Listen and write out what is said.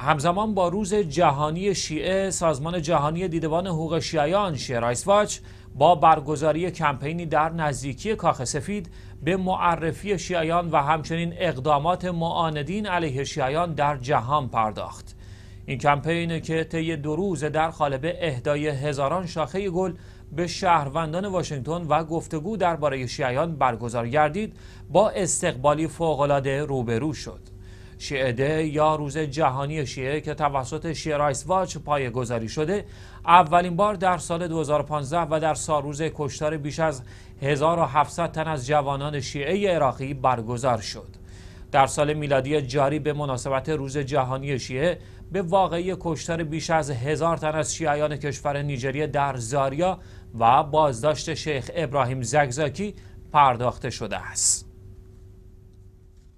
همزمان با روز جهانی شیعه سازمان جهانی دیدبان حقوق شیعیان شیرایس واچ با برگزاری کمپینی در نزدیکی کاخ سفید به معرفی شیعیان و همچنین اقدامات معاندین علیه شیعیان در جهان پرداخت این کمپین که طی دو روز در قالب اهدای هزاران شاخه گل به شهروندان واشنگتن و گفتگو درباره شیعیان برگزار گردید با استقبالی فوق‌العاده روبرو شد شیعه یا روز جهانی شیعه که توسط رایس واچ پایه گذاری شده اولین بار در سال 2015 و در ساروز کشتار بیش از 1700 تن از جوانان شیعه عراقی برگزار شد در سال میلادی جاری به مناسبت روز جهانی شیعه به واقعی کشتار بیش از هزار تن از شیعیان کشور نیجریه در زاریا و بازداشت شیخ ابراهیم زگزاکی پرداخته شده است.